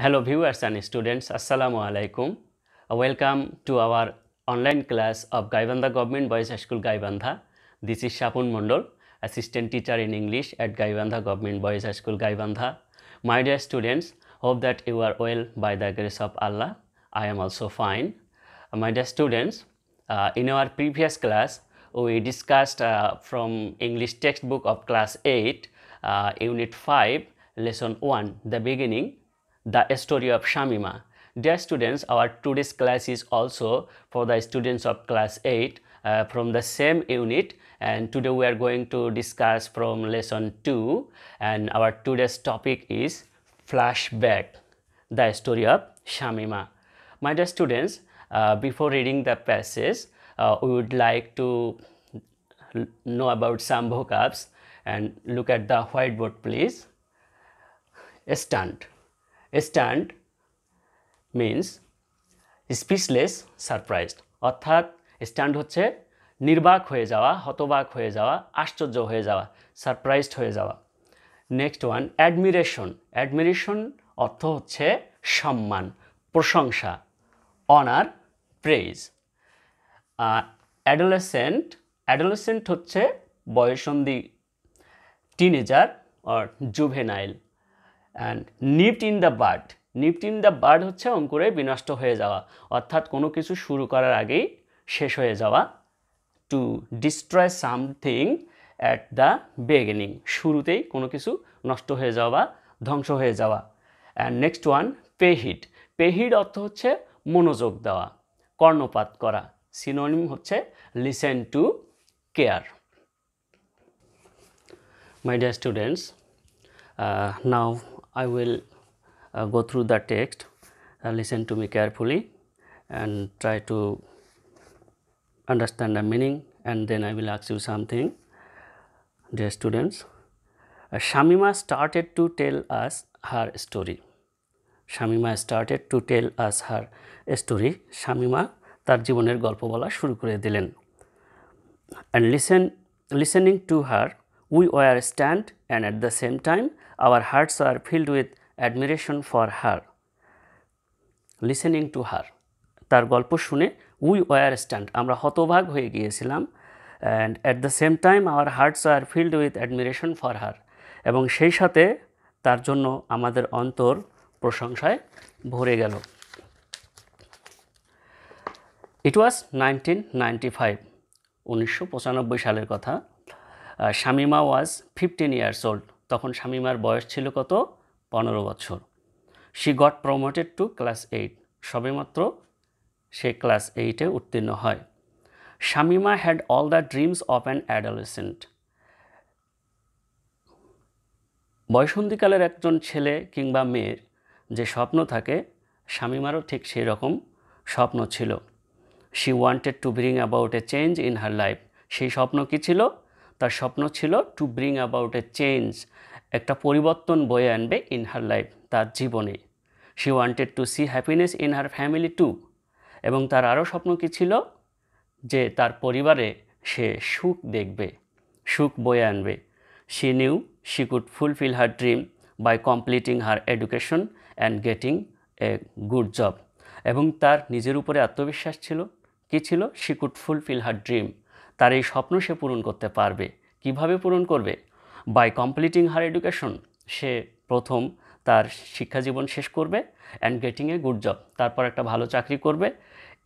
Hello viewers and students, Assalamu alaikum. Welcome to our online class of Gaibandha Government Boys High School Gaibandha. This is Shapun Mondol, Assistant Teacher in English at Gaibandha Government Boys High School Gaibandha. My dear students, hope that you are well by the grace of Allah. I am also fine. My dear students, uh, in our previous class, we discussed uh, from English textbook of class 8, uh, unit 5, lesson 1, the beginning, the story of Shamima. Dear students, our today's class is also for the students of class 8 uh, from the same unit and today we are going to discuss from lesson 2 and our today's topic is flashback, the story of Shamima. My dear students, uh, before reading the passage, uh, we would like to know about some vocabs and look at the whiteboard please. Stunt stunned means speechless surprised অর্থাৎ stunned হচ্ছে নির্বাক হয়ে যাওয়া হতবাক হয়ে যাওয়া আশ্চর্য হয়ে যাওয়া সারপ্রাইজড হয়ে যাওয়া নেক্সট ওয়ান অ্যাডমিরেশন অ্যাডমিরেশন অর্থ হচ্ছে সম্মান প্রশংসা অনার প্রেজ অ্যাডোলেসেন্ট অ্যাডোলেসেন্ট হচ্ছে বয়সন্ধি teenager or juvenile and nipped in the bud nipped in the bud হচ্ছে অঙ্কুরে বিনষ্ট হয়ে যাওয়া অর্থাৎ কোনো কিছু শুরু করার আগেই শেষ হয়ে যাওয়া to destroy something at the beginning শুরুতেই কোনো কিছু নষ্ট হয়ে যাওয়া ধ্বংস হয়ে যাওয়া and next one pay heed pay heed অর্থ হচ্ছে মনোযোগ দেওয়া কর্ণপাত করা সিনোনিম হচ্ছে listen to care my dear students now I will uh, go through the text, uh, listen to me carefully and try to understand the meaning and then I will ask you something. Dear students, uh, Shamima started to tell us her story. Shamima started to tell us her story. Shamima তার জীবনের গল্প বলা শুরু করে দিলেন and listen listening to her we were stunned and at the same time our hearts are filled with admiration for her, listening to her. তার গল্প শুনে উই ওয়ার স্ট্যান্ড আমরা হতভাগ হয়ে গিয়েছিলাম and at the same time our hearts are filled with admiration for her এবং সেই সাথে তার জন্য আমাদের অন্তর প্রশংসায় ভরে গেল it was nineteen ninety five উনিশশো পঁচানব্বই সালের কথা Shamima was fifteen years old তখন স্বামীমার বয়স ছিল কত পনেরো বছর she got promoted to class eight সবেমাত্র সে ক্লাস এইটে উত্তীর্ণ হয় Shamima had all the dreams of an adolescent বয়সন্ধিকালের একজন ছেলে কিংবা মেয়ের যে স্বপ্ন থাকে শামিমারও ঠিক সেই রকম স্বপ্ন ছিল she wanted to bring about a change in her life সেই স্বপ্ন কী ছিল তার স্বপ্ন ছিল to bring about a change একটা পরিবর্তন বয়ে আনবে ইন হার লাইফ তার জীবনে she wanted to see happiness in her family too এবং তার আরও স্বপ্ন কী ছিল যে তার পরিবারে সে সুখ দেখবে সুখ বয়ে আনবে she knew she could fulfil her dream by completing her education and getting a good job এবং তার নিজের উপরে আত্মবিশ্বাস ছিল কী ছিল she could fulfil her dream তার এই স্বপ্ন সে পূরণ করতে পারবে কিভাবে পূরণ করবে বাই কমপ্লিটিং হার এডুকেশন সে প্রথম তার শিক্ষাজীবন শেষ করবে and getting a good job তারপর একটা ভালো চাকরি করবে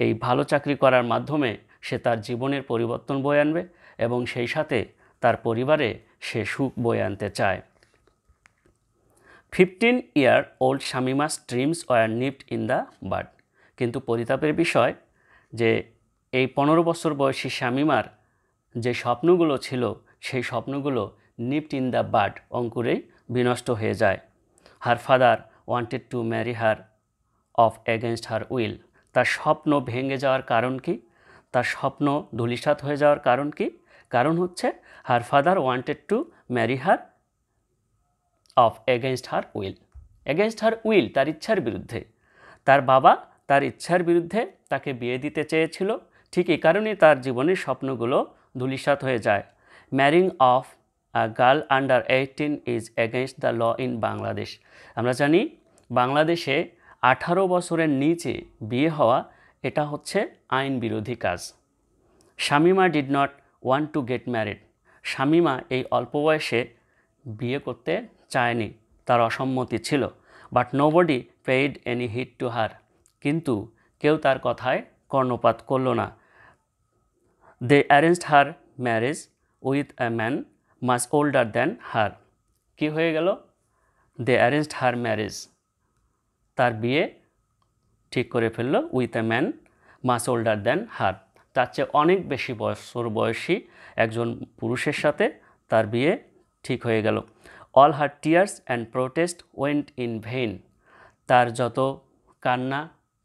এই ভালো চাকরি করার মাধ্যমে সে তার জীবনের পরিবর্তন বয়ে আনবে এবং সেই সাথে তার পরিবারে সে সুখ বয়ে আনতে চায় fifteen year old Shamima's dreams were nipped in the bud কিন্তু পরিতাপের বিষয় যে এই পনেরো বছর বয়সী শামিমার যে স্বপ্নগুলো ছিল সেই স্বপ্নগুলো নিপট ইন দ্য বাড অঙ্কুরেই বিনষ্ট হয়ে যায় her father wanted to marry her off against her will তার স্বপ্ন ভেঙে যাওয়ার কারণ কি তার স্বপ্ন ধুলিসাত হয়ে যাওয়ার কারণ কি কারণ হচ্ছে her father wanted to marry her off against her will against her will তার ইচ্ছার বিরুদ্ধে তার বাবা তার ইচ্ছার বিরুদ্ধে তাকে বিয়ে দিতে চেয়েছিল ঠিক এই কারণে তার জীবনের স্বপ্নগুলো ধুলিসাত হয়ে যায় marrying off a girl under eighteen is against the law in Bangladesh আমরা জানি বাংলাদেশে আঠারো বছরের নিচে বিয়ে হওয়া এটা হচ্ছে আইন বিরোধী কাজ Shamima did not want to get married Shamima এই অল্প বয়সে বিয়ে করতে চায়নি তার অসম্মতি ছিল but nobody paid any heed to her কিন্তু কেউ তার কথায় কর্ণপাত করল না they arrange her marriage with a man much older than her কি হয়ে গেল দে অ্যারেঞ্জড হার ম্যারেজ তার বিয়ে ঠিক করে ফেললো with a man much older than her তার চেয়ে অনেক বেশি বয়সর বয়সী একজন পুরুষের সাথে তার বিয়ে ঠিক হয়ে গেল all her tears and protest went in vain তার যত কান্না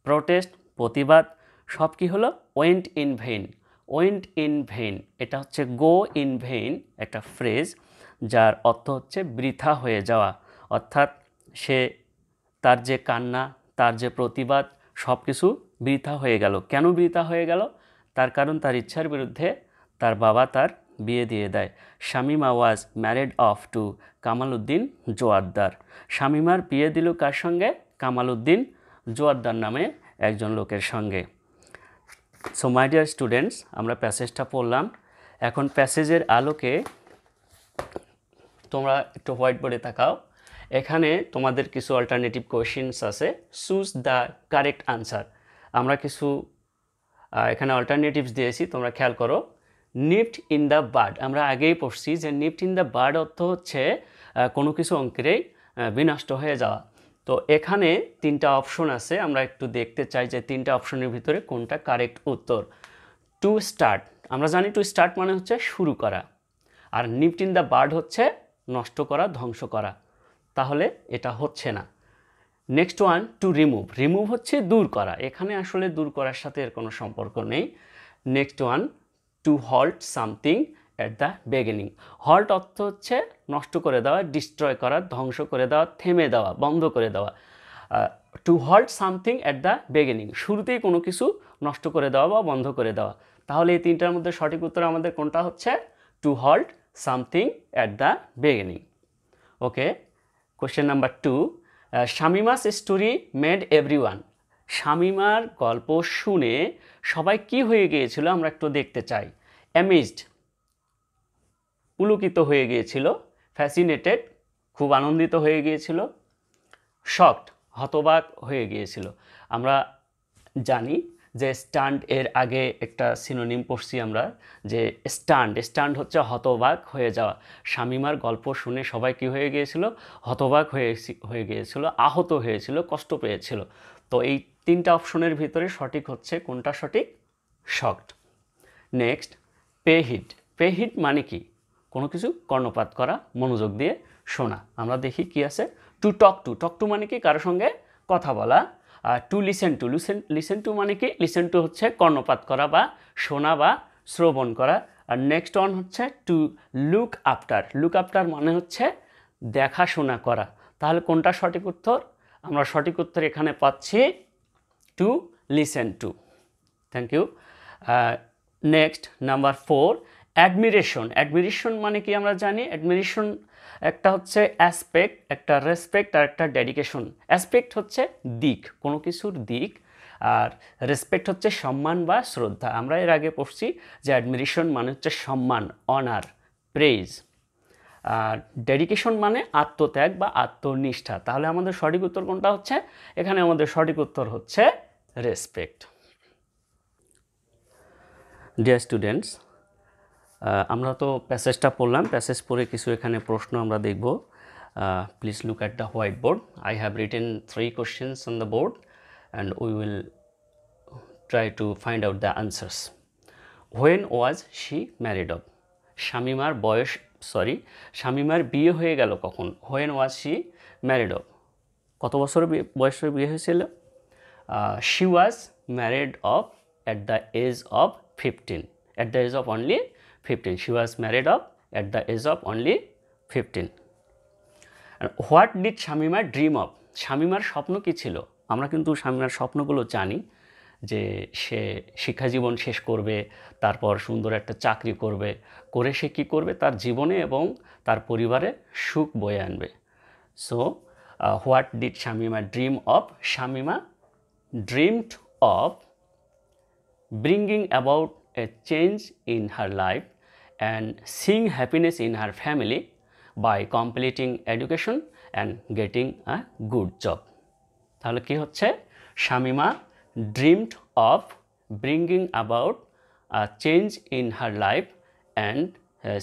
প্রোটেস্ট প্রতিবাদ সব কি হলো went in vain went in vain এটা হচ্ছে গো ইন ভেইন একটা ফ্রেজ যার অর্থ হচ্ছে বৃথা হয়ে যাওয়া অর্থাৎ সে তার যে কান্না তার যে প্রতিবাদ সব কিছু বৃথা হয়ে গেল কেন বৃথা হয়ে গেল তার কারণ তার ইচ্ছার বিরুদ্ধে তার বাবা তার বিয়ে দিয়ে দেয় Shamima was married off to Kamaluddin Joardar শামিমার বিয়ে দিল কার সঙ্গে কামালউদ্দিন জোয়ারদার নামে একজন লোকের সঙ্গে সো মাই ডিয়ার স্টুডেন্টস আমরা প্যাসেজটা পড়লাম এখন প্যাসেজের আলোকে তোমরা একটু হোয়াইট বোর্ডে তাকাও এখানে তোমাদের কিছু অল্টারনেটিভ কোয়েশ্চেন্স আছে চুজ দ্য কারেক্ট আনসার আমরা কিছু এখানে অল্টারনেটিভস দিয়েছি তোমরা খেয়াল করো নিফট ইন দ্য বার্ড আমরা আগেই পড়ছি যে নিফট ইন দ্য বার্ড অর্থ হচ্ছে কোনো কিছু অঙ্কেরেই বিনষ্ট হয়ে যাওয়া তো এখানে তিনটা অপশন আছে আমরা একটু দেখতে চাই যে তিনটা অপশনের ভিতরে কোনটা কারেক্ট উত্তর টু স্টার্ট আমরা জানি টু স্টার্ট মানে হচ্ছে শুরু করা আর নিফট ইন দ্য বার্ড হচ্ছে নষ্ট করা ধ্বংস করা তাহলে এটা হচ্ছে না next one to remove remove হচ্ছে দূর করা এখানে আসলে দূর করার সাথে এর কোনো সম্পর্ক নেই next one to halt something at the beginning halt অর্থ হচ্ছে নষ্ট করে দেওয়া ডিস্ট্রয় করা ধ্বংস করে দেওয়া থেমে দেওয়া বন্ধ করে দেওয়া to halt something at the beginning শুরুতেই কোনো কিছু নষ্ট করে দেওয়া বা বন্ধ করে দেওয়া তাহলে এই তিনটার মধ্যে সঠিক উত্তর আমাদের কোনটা হচ্ছে to halt something at the beginning okay question number two Shamima's story made everyone শামিমার গল্প শুনে সবাই কি হয়ে গিয়েছিল আমরা একটু দেখতে চাই অ্যামেজড পুলকিত হয়ে গিয়েছিল ফ্যাসিনেটেড খুব আনন্দিত হয়ে গিয়েছিল শকড হতবাক হয়ে গিয়েছিল আমরা জানি যে স্টান্ড এর আগে একটা সিনোনিম পড়ছি আমরা যে স্টান্ড স্টান্ড হচ্ছে হতবাক হয়ে যাওয়া স্বামীমার গল্প শুনে সবাই কি হয়ে গিয়েছিল হতবাক হয়ে গিয়েছিল আহত হয়েছিল কষ্ট পেয়েছিল তো এই তিনটা অপশনের ভিতরে সঠিক হচ্ছে কোনটা সঠিক শকড নেক্সট পেহিড পেহিড মানে কি কোনো কিছু কর্ণপাত করা মনোযোগ দিয়ে শোনা আমরা দেখি কি আছে to talk to talk to মানে কি কারোর সঙ্গে কথা বলা আর to listen to listen listen to মানে কি লিসেন টু হচ্ছে কর্ণপাত করা বা শোনা বা শ্রবণ করা আর নেক্সট ওয়ান হচ্ছে to look after look after মানে হচ্ছে দেখাশোনা করা তাহলে কোনটা সঠিক উত্তর আমরা সঠিক উত্তর এখানে পাচ্ছি to listen to thank you next number four admiration admiration মানে কি আমরা জানি অ্যাডমিরেশন একটা হচ্ছে অ্যাসপেক্ট একটা রেসপেক্ট আর একটা ডেডিকেশন অ্যাসপেক্ট হচ্ছে দিক কোনো কিছুর দিক আর রেসপেক্ট হচ্ছে সম্মান বা শ্রদ্ধা আমরা এর আগে পড়ছি যে অ্যাডমিরেশন মানে হচ্ছে সম্মান অনার প্রেজ আর ডেডিকেশন মানে আত্মত্যাগ বা আত্মনিষ্ঠা তাহলে আমাদের সঠিক উত্তর কোনটা হচ্ছে এখানে আমাদের সঠিক উত্তর হচ্ছে রেসপেক্ট ডিয়ার স্টুডেন্টস আমরা তো প্যাসেজটা পড়লাম প্যাসেজ পড়ে কিছু এখানে প্রশ্ন আমরা দেখব please look at the white board I have written three questions on the board and we will try to find out the answers when was she married off শামিমার বয়স সরি শামিমার বিয়ে হয়ে গেল কখন when was she married off কত বছর বয়সে বিয়ে হয়েছিল she was married off at the age of fifteen at the age of only 15. She was married off at the age of only 15. And what did Shamima dream of? শামিমার স্বপ্ন কী ছিল আমরা কিন্তু শামিমার স্বপ্নগুলো জানি যে সে শিক্ষাজীবন শেষ করবে তারপর সুন্দর একটা চাকরি করবে করে সে কী করবে তার জীবনে এবং তার পরিবারে সুখ বয়ে আনবে so what did Shamima dream of Shamima dreamed of bringing about a change in her life and seeing happiness in her family by completing education and getting a good job. তাহলে কি হচ্ছে Shamima dreamed of bringing about a change in her life and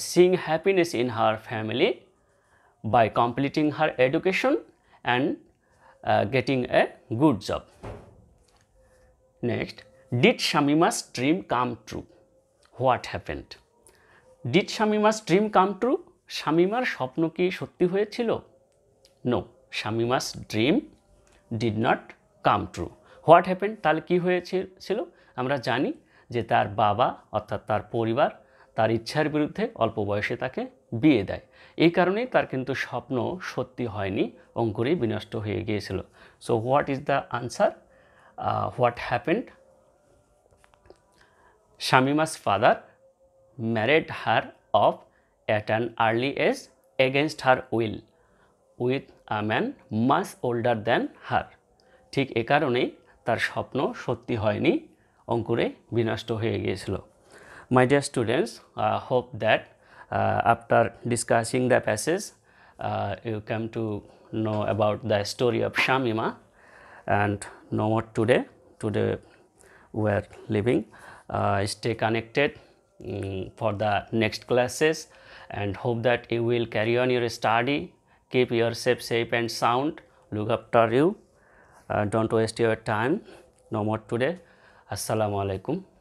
seeing happiness in her family by completing her education and uh, getting a good job. Next, did Shamima's dream come true what happened did Shamima's dream come true শামিমার স্বপ্ন কি সত্যি হয়েছিল no Shamima's dream did not come true what happened তাহলে কী হয়েছিল আমরা জানি যে তার বাবা অর্থাৎ তার পরিবার তার ইচ্ছার বিরুদ্ধে অল্প বয়সে তাকে বিয়ে দেয় এই কারণেই তার কিন্তু স্বপ্ন সত্যি হয়নি অঙ্কুরেই বিনষ্ট হয়ে গিয়েছিল so what is the answer what happened Shamima's father married her off at an early age against her will with a man much older than her ঠিক এ কারণেই তার স্বপ্ন সত্যি হয়নি অঙ্কুরে বিনষ্ট হয়ে গিয়েছিল my dear students hope that after discussing the passage you came to know about the story of Shamima and no more today today we are leaving Uh, stay connected um, for the next classes and hope that you will carry on your study keep yourself safe and sound look after you uh, don't waste your time no more today assalamu alaikum